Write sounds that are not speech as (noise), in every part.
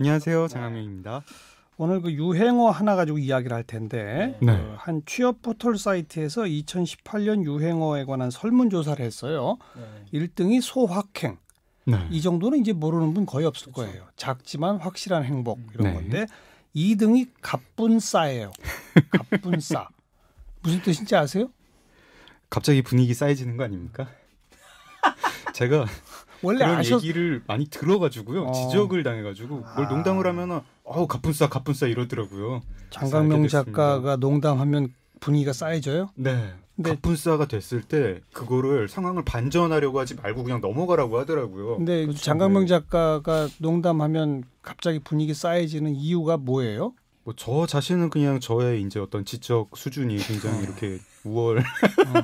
안녕하세요. 장학용입니다 오늘 그 유행어 하나 가지고 이야기를 할 텐데 네. 네. 그한 취업 포털 사이트에서 2018년 유행어에 관한 설문 조사를 했어요. 네. 1등이 소확행. 네. 이 정도는 이제 모르는 분 거의 없을 그렇죠. 거예요. 작지만 확실한 행복 이런 네. 건데 2등이 갑분싸예요. (laughs) 갑분싸. 무슨 뜻인지 아세요? 갑자기 분위기 쌓여지는 거 아닙니까? (laughs) 제가 원래 그런 아셨... 얘기를 많이 들어가지고요. 어. 지적을 당해가지고 뭘 아. 농담을 하면은 어우 가뿐싸 가뿐싸 이러더라고요. 장강명 작가가 농담하면 분위기가 쌓여져요? 네. 근데, 가뿐싸가 됐을 때 그거를 상황을 반전하려고 하지 말고 그냥 넘어가라고 하더라고요. 근데 그렇죠. 장강명 작가가 농담하면 갑자기 분위기 쌓여지는 이유가 뭐예요? 뭐 저 자신은 그냥 저의 이제 어떤 지적 수준이 굉장히 어. 이렇게 우월 어.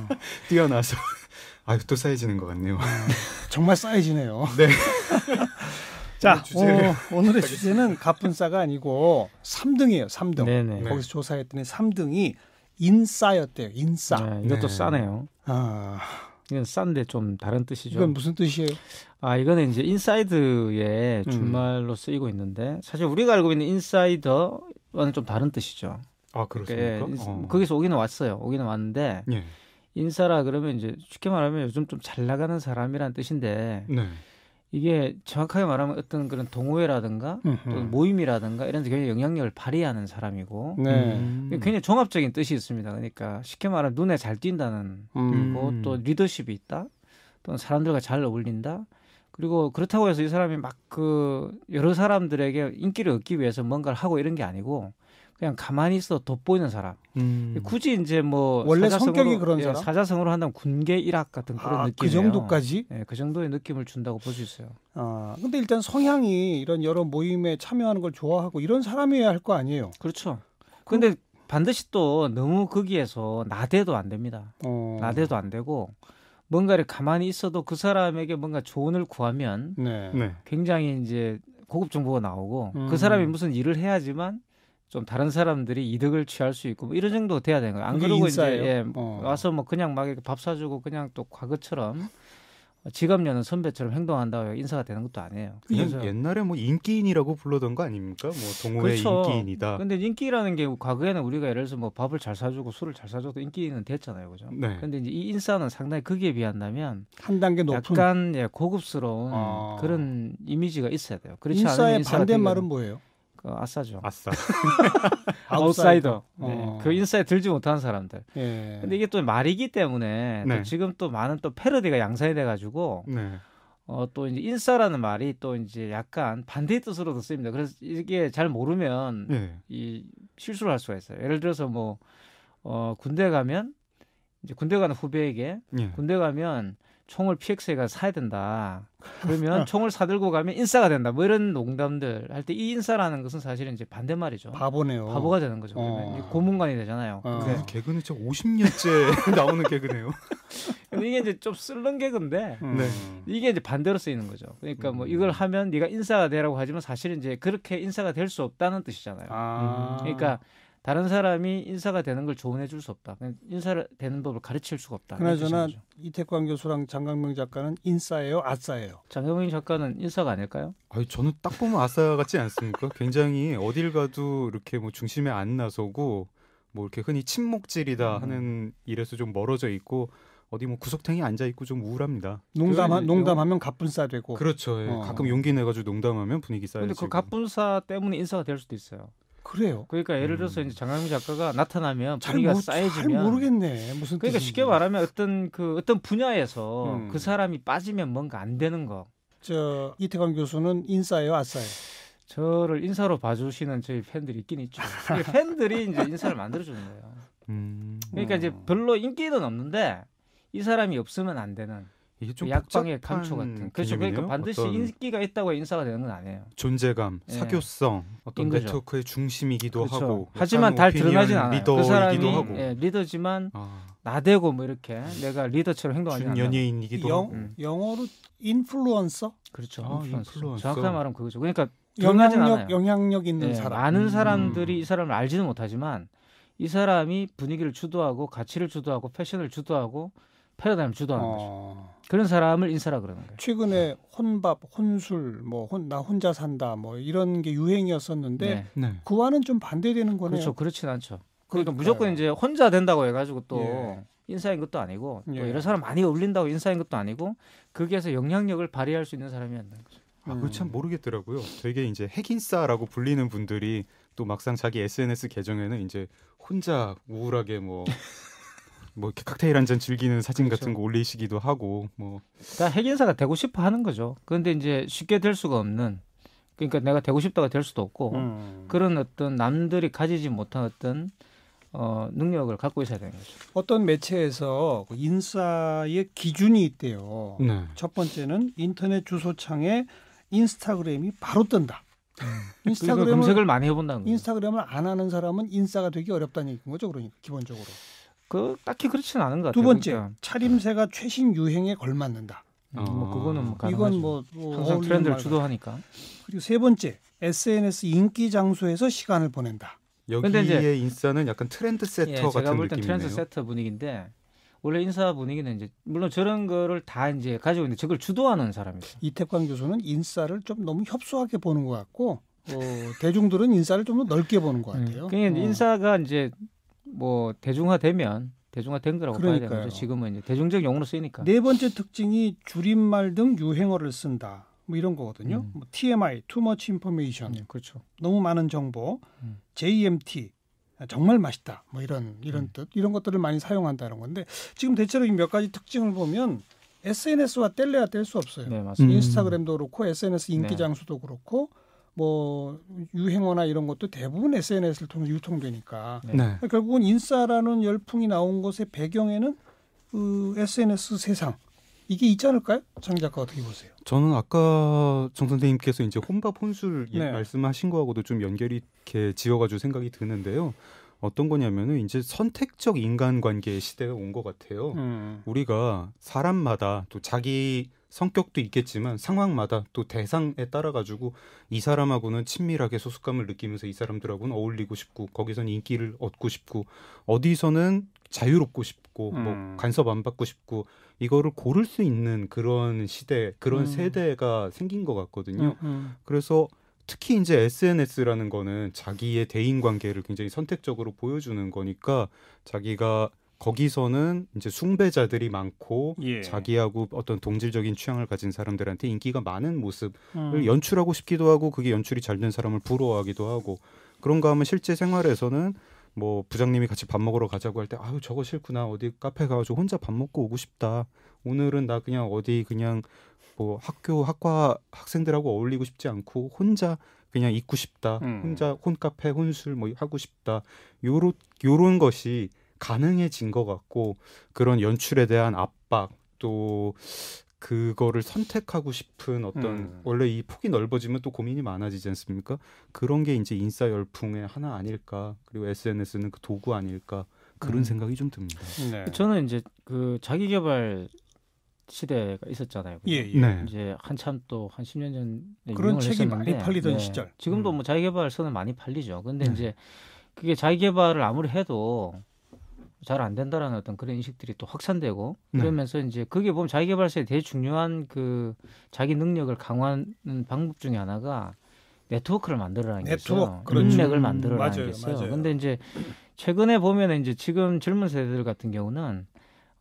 (laughs) 뛰어나서 아유 또 쌓여지는 것 같네요. 음. (laughs) 정말 쌓여지네요. 네. (laughs) 자 어, 오늘의 주제는 갑분싸가 아니고 3등이에요. 3등. 네네. 거기서 조사했더니 3등이 인싸였대요. 인싸. 네, 이것도 네. 싸네요. 아. 이건 싼데 좀 다른 뜻이죠. 이건 무슨 뜻이에요? 아, 이거는 이제 인사이드의 주말로 음. 쓰이고 있는데 사실 우리가 알고 있는 인사이더와는 좀 다른 뜻이죠. 아, 그렇습니까? 그러 그러니까 어. 거기서 오기는 왔어요. 오기는 왔는데 예. 인사라 그러면 이제 쉽게 말하면 요즘 좀 잘 나가는 사람이란 뜻인데 네. 이게 정확하게 말하면 어떤 그런 동호회라든가 또 모임이라든가 이런 데 굉장히 영향력을 발휘하는 사람이고 네. 음. 굉장히 종합적인 뜻이 있습니다. 그러니까 쉽게 말하면 눈에 잘 띈다는 음. 그리고 또 리더십이 있다 또는 사람들과 잘 어울린다 그리고 그렇다고 해서 이 사람이 막 그 여러 사람들에게 인기를 얻기 위해서 뭔가를 하고 이런 게 아니고 그냥 가만히 있어 돋보이는 사람. 음. 굳이 이제 뭐 원래 성격이 그런 예, 사람? 예, 사자성으로 한다면 군계 일학 같은 그런 아, 그 느낌. 이그 정도까지? 예, 그 정도의 느낌을 준다고 볼 수 있어요. 아, 근데 일단 성향이 이런 여러 모임에 참여하는 걸 좋아하고 이런 사람이어야 할 거 아니에요. 그렇죠. 근데 그럼... 반드시 또 너무 거기에서 나대도 안 됩니다. 어... 나대도 안 되고 뭔가를 가만히 있어도 그 사람에게 뭔가 조언을 구하면 네. 네. 굉장히 이제 고급 정보가 나오고 그 음. 그 사람이 무슨 일을 해야지만 좀 다른 사람들이 이득을 취할 수 있고 뭐 이런 정도 돼야 되는 거예요. 안 그러고 인싸예요. 이제 예, 어. 와서 뭐 그냥 막 밥 사주고 그냥 또 과거처럼 지갑 여는 선배처럼 행동한다고 인사가 되는 것도 아니에요. 그 그래서 옛날에 뭐 인기인이라고 불러던 거 아닙니까? 뭐 동호회 그렇죠. 인기인이다. 근데 인기라는 게 과거에는 우리가 예를 들어서 뭐 밥을 잘 사주고 술을 잘 사줘도 인기인은 됐잖아요, 그죠? 네. 근데 이제 이인사는 상당히 거기에 비한다면 한 단계 높은 약간 예, 고급스러운 아... 그런 이미지가 있어야 돼요. 그렇지 인싸의 반대말은 뭐예요? 그 아싸죠. 아싸. (laughs) 아웃사이더. 네. 어. 그 인싸에 들지 못하는 사람들. 예. 근데 이게 또 말이기 때문에 네. 또 지금 또 많은 또 패러디가 양산이 돼가지고 네. 어또 이제 인싸라는 말이 또 이제 약간 반대의 뜻으로도 쓰입니다. 그래서 이게 잘 모르면 네. 이 실수를 할 수가 있어요. 예를 들어서 뭐어 군대 가면 이제 군대 가는 후배에게 예. 군대 가면 총을 PX에 가서 사야 된다. 그러면 (laughs) 총을 사들고 가면 인싸가 된다. 뭐 이런 농담들 할 때 이 인싸라는 것은 사실은 이제 반대말이죠. 바보네요. 바보가 되는 거죠. 그러면 어. 고문관이 되잖아요. 어. 근 네, 개그는 진 50년째 (laughs) 나오는 개그네요. (laughs) 근데 이게 이제 좀쓸는 개그인데 음. 네. 이게 이제 반대로 쓰이는 거죠. 그러니까 뭐 음. 이걸 하면 네가 인싸가 되라고 하지만 사실은 이제 그렇게 인싸가 될 수 없다는 뜻이잖아요. 아. 음. 그러니까 다른 사람이 인사가 되는 걸 조언해 줄 수 없다. 인사 를 되는 법을 가르칠 수가 없다. 그나저나 이태광 교수랑 장강명 작가는 인싸예요, 아싸예요. 장강명 작가는 인싸가 아닐까요? 아니 저는 딱 보면 아싸 같지 않습니까? 굉장히 어딜 가도 이렇게 뭐 중심에 안 나서고 뭐 이렇게 흔히 침묵질이다 음. 하는 일에서 좀 멀어져 있고 어디 뭐 구석탱이 앉아 있고 좀 우울합니다. 농담 농담하면 갑분싸 되고. 그렇죠. 예. 어. 가끔 용기 내가지고 농담하면 분위기 싸요. 근데 그 갑분싸 때문에 인사가 될 수도 있어요. 그래요. 그러니까 예를 들어서 음. 이제 장강민 작가가 나타나면 분위기가 모, 쌓여지면 잘 모르겠네. 무슨 그러니까 뜻인지. 쉽게 말하면 어떤 그 어떤 분야에서 음. 그 사람이 빠지면 뭔가 안 되는 거. 저 이태광 교수는 인싸예요, 아싸예요? 저를 인사로 봐주시는 저희 팬들이 있긴 있죠. 그 팬들이 이제 인사를 만들어주는 거예요. 음. 그러니까 이제 음. 별로 인기는 없는데 이 사람이 없으면 안 되는. 이게 그 약방의 감초 같은. 그렇죠. 그러니까 반드시 인기가 있다고 인사가 되는 건 아니에요. 존재감, 예. 사교성, 어떤 인거죠. 네트워크의 중심이기도 그렇죠. 하고. 하지만 잘 드러나진 않아요. 그 사람이 하고. 예, 리더지만 아. 나대고 뭐 이렇게 내가 리더처럼 행동하지 않아. 연예인이기도 영, 하고. 음. 영어로 인플루언서? 그렇죠. 아, 인플루언서. 정확하 말하면 그거죠. 그러니까 영향력 영향력 있는 예, 사람. 많은 사람들이 음. 이 사람을 알지는 못하지만 이 사람이 분위기를 주도하고 가치를 주도하고 패션을 주도하고 패러다임 주도하는 어... 거죠. 아. 그런 사람을 인사라 그러는 거예요. 최근에 네. 혼밥, 혼술, 뭐 나 혼자 산다, 뭐 이런 게 유행이었었는데 네. 네. 그와는 좀 반대되는 거네요. 그렇죠, 그렇진 않죠. 그러니까 그럴까요? 무조건 이제 혼자 된다고 해가지고 또 예. 인사인 것도 아니고 또 예. 이런 사람 많이 어울린다고 인사인 것도 아니고 거기에서 영향력을 발휘할 수 있는 사람이 었는 거죠. 아, 음. 그걸 참 모르겠더라고요. 되게 이제 핵인싸라고 불리는 분들이 또 막상 자기 SNS 계정에는 이제 혼자 우울하게 뭐 (laughs) 뭐 이렇게 칵테일 한 잔 즐기는 사진 그렇죠. 같은 거 올리시기도 하고 뭐 그러니까 핵인사가 되고 싶어 하는 거죠. 그런데 이제 쉽게 될 수가 없는 그러니까 내가 되고 싶다가 될 수도 없고 음. 그런 어떤 남들이 가지지 못한 어떤 어, 능력을 갖고 있어야 되는 거죠. 어떤 매체에서 인싸의 기준이 있대요. 네. 첫 번째는 인터넷 주소창에 인스타그램이 바로 뜬다. 음. 그러니까 인스타그램 검색을 많이 해본다는 거예 인스타그램을 안 하는 사람은 인싸가 되기 어렵다는 거죠, 그러니까 기본적으로. 그 딱히 그렇지는 않은 것 같아요. 두 번째 그니까 차림새가 최신 유행에 걸맞는다. 음, 뭐 그거는 뭐 이건 뭐, 뭐 항상 트렌드를 주도하니까. 그리고 세 번째 SNS 인기 장소에서 시간을 보낸다. 여기에 인싸는 약간 트렌드 예, 세터 예, 같은 느낌이네요. 제가 볼 땐 트렌드 세터 분위기인데 원래 인싸 분위기는 이제 물론 저런 거를 다 이제 가지고 있는데 저걸 주도하는 사람이죠. 이태광 교수는 인싸를 좀 너무 협소하게 보는 것 같고 어, 대중들은 인싸를 좀 더 넓게 보는 것 음, 같아요. 그냥 어. 인싸가 이제 뭐 대중화되면 대중화된 거라고 그러니까요. 봐야 되죠. 지금은 이제 대중적 용어로 쓰이니까. 네 번째 특징이 줄임말 등 유행어를 쓴다. 뭐 이런 거거든요. 음. 뭐 TMI, Too Much Information. 네, 그렇죠. 너무 많은 정보. 음. JMT, 아, 정말 맛있다. 뭐 이런 이런 음. 뜻 이런 것들을 많이 사용한다는 건데 지금 대체로 이몇 가지 특징을 보면 SNS와 뗄래야 뗄 수 없어요. 네, 맞습니다. 인스타그램도 그렇고 SNS 네. 인기 장수도 그렇고 뭐 유행어나 이런 것도 대부분 SNS를 통해 유통되니까 네. 네. 결국은 인싸라는 열풍이 나온 것의 배경에는 그 SNS 세상 이게 있지 않을까요? 장 작가 어떻게 보세요? 저는 아까 정 선생님께서 이제 혼밥 혼술 예, 네. 말씀하신 거하고도 좀 연결이 이렇게 지어가지고 생각이 드는데요. 어떤 거냐면은 이제 선택적 인간관계 의 시대가 온 것 같아요. 음. 우리가 사람마다 또 자기 성격도 있겠지만 상황마다 또 대상에 따라 가지고 이 사람하고는 친밀하게 소속감을 느끼면서 이 사람들하고는 어울리고 싶고 거기선 인기를 얻고 싶고 어디서는 자유롭고 싶고 뭐 음. 뭐 간섭 안 받고 싶고 이거를 고를 수 있는 그런 시대 그런 음. 세대가 생긴 것 같거든요. 음, 음. 그래서 특히 이제 SNS라는 거는 자기의 대인 관계를 굉장히 선택적으로 보여주는 거니까 자기가 거기서는 이제 숭배자들이 많고 예. 자기하고 어떤 동질적인 취향을 가진 사람들한테 인기가 많은 모습을 음. 연출하고 싶기도 하고 그게 연출이 잘 된 사람을 부러워하기도 하고 그런가 하면 실제 생활에서는 뭐 부장님이 같이 밥 먹으러 가자고 할 때 아유 저거 싫구나 어디 카페 가가지고 혼자 밥 먹고 오고 싶다 오늘은 나 그냥 어디 그냥 뭐 학교 학과 학생들하고 어울리고 싶지 않고 혼자 그냥 있고 싶다 음. 혼자 혼카페 혼술 뭐 하고 싶다 요런 요런 것이 가능해진 것 같고 그런 연출에 대한 압박 또 그거를 선택하고 싶은 어떤 음. 원래 이 폭이 넓어지면 또 고민이 많아지지 않습니까? 그런 게 이제 인싸 열풍의 하나 아닐까 그리고 SNS는 그 도구 아닐까 그런 음. 생각이 좀 듭니다. 네. 그 저는 이제 그 자기 개발 시대가 있었잖아요. 예, 예. 네. 이제 한참 또 한 10년 전에 그런 책이 많이 팔리던 네. 시절. 지금도 음. 뭐 자기 개발서는 많이 팔리죠. 근데 네. 이제 그게 자기 개발을 아무리 해도 잘안 된다라는 어떤 그런 인식들이 또 확산되고 그러면서 네. 이제 그게 보면 자기개발서의 되게 중요한 그 자기 능력을 강화하는 방법 중에 하나가 네트워크를 만들어라는 네트워크, 게 있어요. 그렇죠. 인맥을 만들어라는 음, 맞아요, 어요 근데 이제 최근에 보면 이제 지금 젊은 세대들 같은 경우는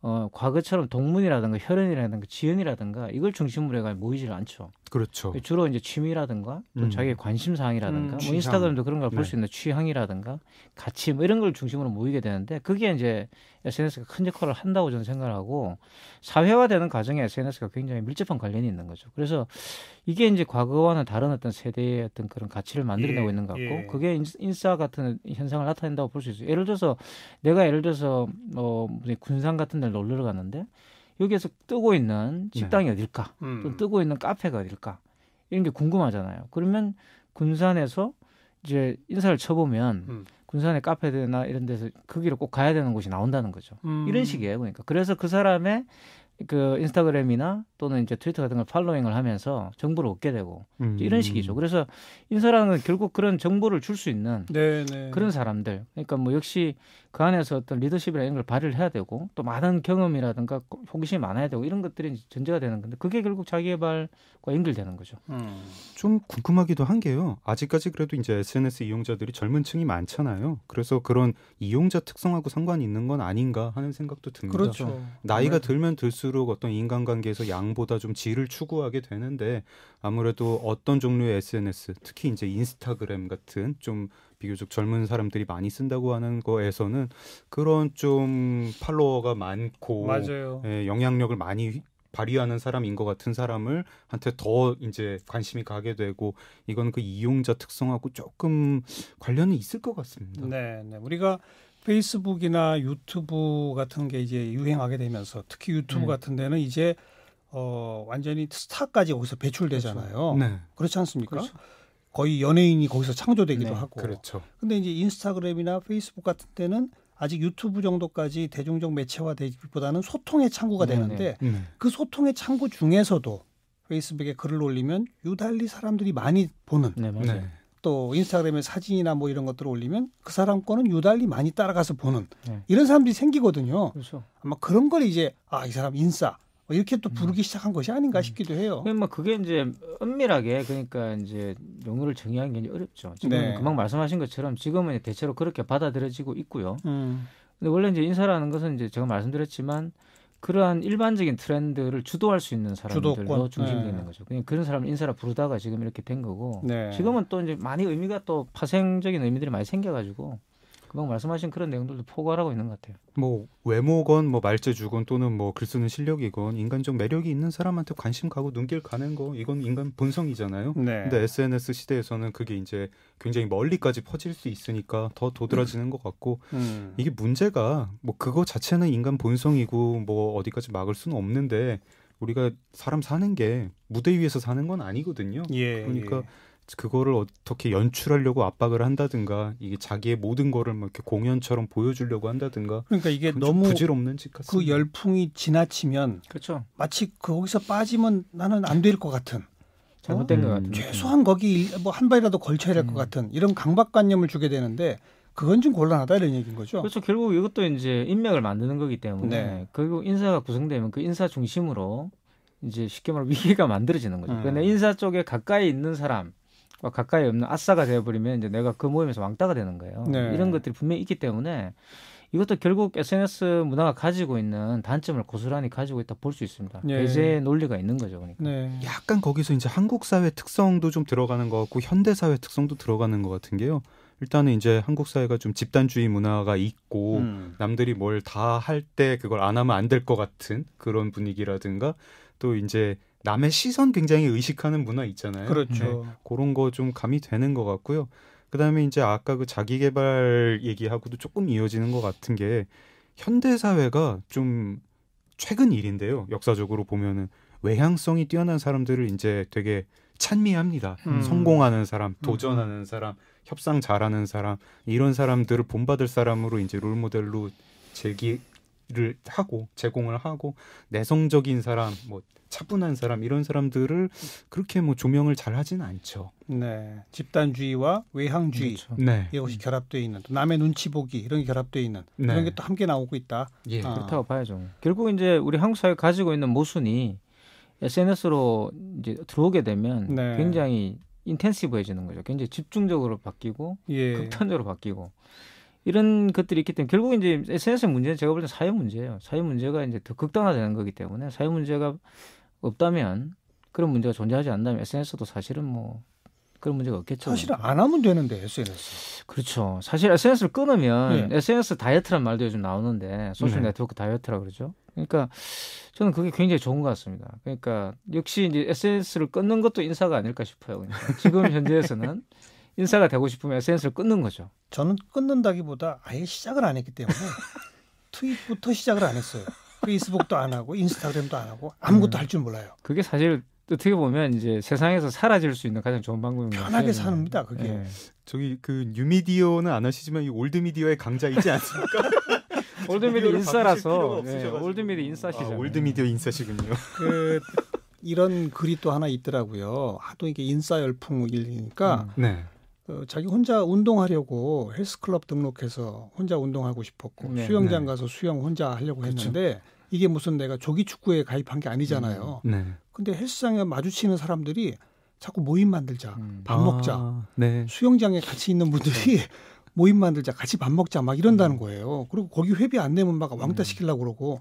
어, 과거처럼 동문이라든가 혈연이라든가 지연이라든가 이걸 중심으로 해가 모이질 않죠. 그렇죠. 주로 이제 취미라든가 음. 자기 의 관심 사항이라든가 음, 뭐 인스타그램도 그런 걸 볼수 네. 있는 취향이라든가 가치 뭐 이런 걸 중심으로 모이게 되는데 그게 이제 SNS가 큰 역할을 한다고 저는 생각하고 을 사회화되는 과정에 SNS가 굉장히 밀접한 관련이 있는 거죠. 그래서 이게 이제 과거와는 다른 어떤 세대의 어떤 그런 가치를 만들어내고 예, 있는 것 같고 예. 그게 인싸 같은 현상을 나타낸다고 볼 수 있어요. 예를 들어서 내가 예를 들어서 뭐 군산 같은 데 놀러 갔는데 여기에서 뜨고 있는 네. 식당이 네. 어딜까? 음. 또 뜨고 있는 카페가 어딜까? 이런 게 궁금하잖아요. 그러면 군산에서 이제 인사를 쳐보면 음. 군산의 카페나 이런 데서 거기로 꼭 가야 되는 곳이 나온다는 거죠. 음. 이런 식이에요. 그러니까 그래서 그 사람의 그 인스타그램이나 또는 이제 트위터 같은 걸 팔로잉을 하면서 정보를 얻게 되고 음. 이런 식이죠. 그래서 인사라는 결국 그런 정보를 줄 수 있는 네네. 네. 그런 사람들. 그러니까 뭐 역시 그 안에서 어떤 리더십이나 이런 걸 발휘를 해야 되고 또 많은 경험이라든가 호기심이 많아야 되고 이런 것들이 전제가 되는 건데 그게 결국 자기개발과 연결되는 거죠. 음. 좀 궁금하기도 한 게요. 아직까지 그래도 이제 SNS 이용자들이 젊은 층이 많잖아요. 그래서 그런 이용자 특성하고 상관이 있는 건 아닌가 하는 생각도 듭니다. 그렇죠. 나이가 들면 들수 갈수록 어떤 인간관계에서 양보다 좀 질을 추구하게 되는데 아무래도 어떤 종류의 SNS 특히 이제 인스타그램 같은 좀 비교적 젊은 사람들이 많이 쓴다고 하는 거에서는 그런 좀 팔로워가 많고 맞아요. 예, 영향력을 많이 발휘하는 사람인 것 같은 사람을 한테 더 이제 관심이 가게 되고 이건 그 이용자 특성하고 조금 관련이 있을 것 같습니다. 네, 네. 우리가 페이스북이나 유튜브 같은 게 이제 유행하게 되면서 특히 유튜브 음. 같은 데는 이제 어 완전히 스타까지 거기서 배출되잖아요. 그렇죠. 네. 그렇지 않습니까? 그렇죠. 거의 연예인이 거기서 창조되기도 네. 하고. 그렇죠. 근데 이제 인스타그램이나 페이스북 같은 데는 아직 유튜브 정도까지 대중적 매체화되기보다는 소통의 창구가 네, 네. 되는데 네. 그 소통의 창구 중에서도 페이스북에 글을 올리면 유달리 사람들이 많이 보는. 네, 맞아요. 또 인스타그램에 사진이나 뭐 이런 것들을 올리면 그 사람 거는 유달리 많이 따라가서 보는 네. 이런 사람들이 생기거든요. 그렇죠. 아마 그런 걸 이제 아 이 사람 인싸 뭐 이렇게 또 음. 부르기 음. 시작한 것이 아닌가 음. 싶기도 해요. 그러니까 그게 이제 은밀하게 그러니까 이제 용어를 정의하는게 어렵죠. 지금 네. 금방 말씀하신 것처럼 지금은 대체로 그렇게 받아들여지고 있고요. 음. 근데 원래 이제 인사라는 것은 이제 제가 말씀드렸지만 그러한 일반적인 트렌드를 주도할 수 있는 사람들도 중심돼 네. 있는 거죠. 그냥 그런 사람을 인사라 부르다가 지금 이렇게 된 거고 네. 지금은 또 이제 많이 의미가 또 파생적인 의미들이 많이 생겨가지고 금방 말씀하신 그런 내용들도 포괄하고 있는 것 같아요. 뭐 외모건 뭐 말재주건 또는 뭐 글쓰는 실력이건 인간적 매력이 있는 사람한테 관심 가고 눈길 가는 거 이건 인간 본성이잖아요. 네. 근데 SNS 시대에서는 그게 이제 굉장히 멀리까지 퍼질 수 있으니까 더 도드라지는 음. 것 같고 음. 이게 문제가 뭐 그거 자체는 인간 본성이고 뭐 어디까지 막을 수는 없는데 우리가 사람 사는 게 무대 위에서 사는 건 아니거든요. 예, 그러니까 예. 그거를 어떻게 연출하려고 압박을 한다든가 이게 자기의 모든 거를 막 뭐 이렇게 공연처럼 보여주려고 한다든가 그러니까 이게 너무 부질없는 짓 같습니다. 그 열풍이 지나치면 그렇죠. 마치 그 거기서 빠지면 나는 안 될 것 같은 잘못된 어? 것 음. 같은 최소한 거기 뭐 한 발이라도 걸쳐야 될것 음. 같은 이런 강박관념을 주게 되는데 그건 좀 곤란하다 이런 얘기인 거죠. 그렇죠. 결국 이것도 이제 인맥을 만드는 거기 때문에 네. 그리고 인사가 구성되면 그 인사 중심으로 이제 쉽게 말하면 위기가 만들어지는 거죠. 음. 근데 그러니까 인사 쪽에 가까이 있는 사람 어, 가까이 없는 아싸가 되어버리면 이제 내가 그 모임에서 왕따가 되는 거예요. 네. 이런 것들이 분명히 있기 때문에 이것도 결국 SNS 문화가 가지고 있는 단점을 고스란히 가지고 있다 볼 수 있습니다. 네. 배제 논리가 있는 거죠, 그러니까. 네. 약간 거기서 이제 한국 사회 특성도 좀 들어가는 것 같고 현대 사회 특성도 들어가는 것 같은 게요. 일단은 이제 한국 사회가 좀 집단주의 문화가 있고 음. 남들이 뭘 다 할 때 그걸 안 하면 안 될 것 같은 그런 분위기라든가 또 이제 남의 시선 굉장히 의식하는 문화 있잖아요. 그렇죠. 네, 그런 거 좀 감이 되는 것 같고요. 그다음에 이제 아까 그 자기 개발 얘기하고도 조금 이어지는 것 같은 게 현대 사회가 좀 최근 일인데요. 역사적으로 보면은 외향성이 뛰어난 사람들을 이제 되게 찬미합니다. 음. 성공하는 사람, 음. 도전하는 사람, 협상 잘하는 사람 이런 사람들을 본받을 사람으로 이제 롤 모델로 제기 를 하고 제공을 하고 내성적인 사람 뭐 차분한 사람 이런 사람들을 그렇게 뭐 조명을 잘 하진 않죠. 네. 집단주의와 외향주의 그렇죠. 네. 이것이 결합되어 있는 또 남의 눈치 보기 이런 게 결합되어 있는 네. 이런 게 또 함께 나오고 있다. 예. 아. 그렇다고 봐야죠. 결국 이제 우리 한국 사회 가지고 있는 모순이 SNS로 이제 들어오게 되면 네. 굉장히 인텐시브해지는 거죠. 굉장히 집중적으로 바뀌고 예. 극단적으로 바뀌고 이런 것들이 있기 때문에 결국 이제 SNS 문제는 제가 볼 때 사회 문제예요. 사회 문제가 이제 더 극단화되는 거기 때문에 사회 문제가 없다면 그런 문제가 존재하지 않다면 SNS도 사실은 뭐 그런 문제가 없겠죠. 사실 안 하면 되는데 SNS. 그렇죠. 사실 SNS를 끊으면 네. 예. SNS 다이어트란 말도 요즘 나오는데 소셜 네. 네트워크 다이어트라 그러죠. 그러니까 저는 그게 굉장히 좋은 것 같습니다. 그러니까 역시 이제 SNS를 끊는 것도 인사가 아닐까 싶어요. 그러니까 지금 현재에서는 (laughs) 인싸가 되고 싶으면 SNS를 끊는 거죠. 저는 끊는다기보다 아예 시작을 안 했기 때문에 (laughs) 트윗부터 시작을 안 했어요. 페이스북도 안 하고 인스타그램도 안 하고 아무것도 음, 할줄 몰라요. 그게 사실 어떻게 보면 이제 세상에서 사라질 수 있는 가장 좋은 방법입니다. 편하게 삽니다. 그게 네. 저기 그 뉴미디어는 안 하시지만 이 올드미디어의 강자이지 않습니까? (laughs) 올드미디어 인싸라서 네, 올드미디어 인싸시죠. 아, 올드미디어 인싸시군요. 그 이런 글이 또 하나 있더라고요. 하도 아, 이게 인싸 열풍이니까 음, 네. 어, 자기 혼자 운동하려고 헬스클럽 등록해서 혼자 운동하고 싶었고 네, 수영장 네. 가서 수영 혼자 하려고 했는데 이게 무슨 내가 조기 축구에 가입한 게 아니잖아요. 음, 네. 근데 헬스장에 마주치는 사람들이 자꾸 모임 만들자, 음. 밥 먹자, 아, 네. 수영장에 같이 있는 분들이 (laughs) 모임 만들자, 같이 밥 먹자 막 이런다는 음. 거예요. 그리고 거기 회비 안 내면 막 왕따 음. 시키려고 그러고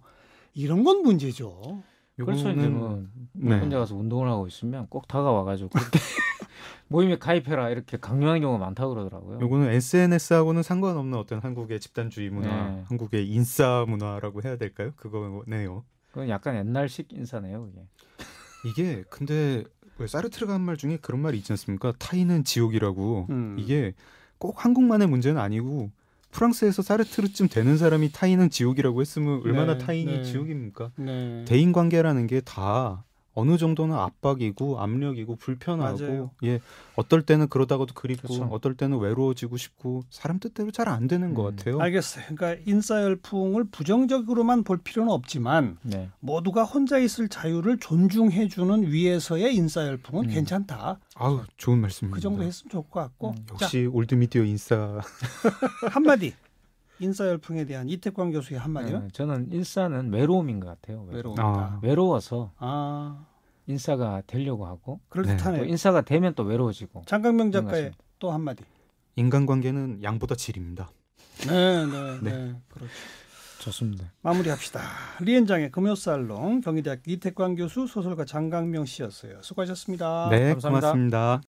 이런 건 문제죠. 그렇죠 이제 뭐 네. 혼자 가서 운동을 하고 있으면 꼭 다가와가지고 그때 (laughs) 모임에 가입해라 이렇게 강요하는 경우가 많다고 그러더라고요. 요거는 SNS하고는 상관없는 어떤 한국의 집단주의 문화, 네. 한국의 인싸 문화라고 해야 될까요? 그거네요. 그건 약간 옛날식 인싸네요, 이게. (laughs) 이게 근데 왜 사르트르가 한 말 중에 그런 말이 있지 않습니까? 타인은 지옥이라고. 음. 이게 꼭 한국만의 문제는 아니고 프랑스에서 사르트르쯤 되는 사람이 타인은 지옥이라고 했으면 네, 얼마나 네, 타인이 네. 지옥입니까? 네. 대인 관계라는 게다 어느 정도는 압박이고 압력이고 불편하고 맞아요. 예 어떨 때는 그러다가도 그립고 그렇죠. 어떨 때는 외로워지고 싶고 사람 뜻대로 잘 안 되는 음. 것 같아요. 알겠어요. 그러니까 인싸 열풍을 부정적으로만 볼 필요는 없지만 네. 모두가 혼자 있을 자유를 존중해 주는 위에서의 인싸 열풍은 음. 괜찮다. 아우 좋은 말씀입니다. 그 정도 했으면 좋을 것 같고 음. 역시 올드미디어 인싸 (laughs) 한마디 인싸 열풍에 대한 이태광 교수의 한마디요? 네, 저는 인싸는 외로움인 것 같아요. 외로움. 아. 외로워서 아. 인싸가 되려고 하고 그럴듯하네요. 네. 인싸가 되면 또 외로워지고. 장강명 작가의 또 한마디. 인간관계는 양보다 질입니다. 네, 네, 네, 네. 그렇죠. 좋습니다. 마무리합시다. 리엔장의 금요살롱 경희대학 이태광 교수 소설가 장강명 씨였어요. 수고하셨습니다. 네, 감사합니다. 고맙습니다.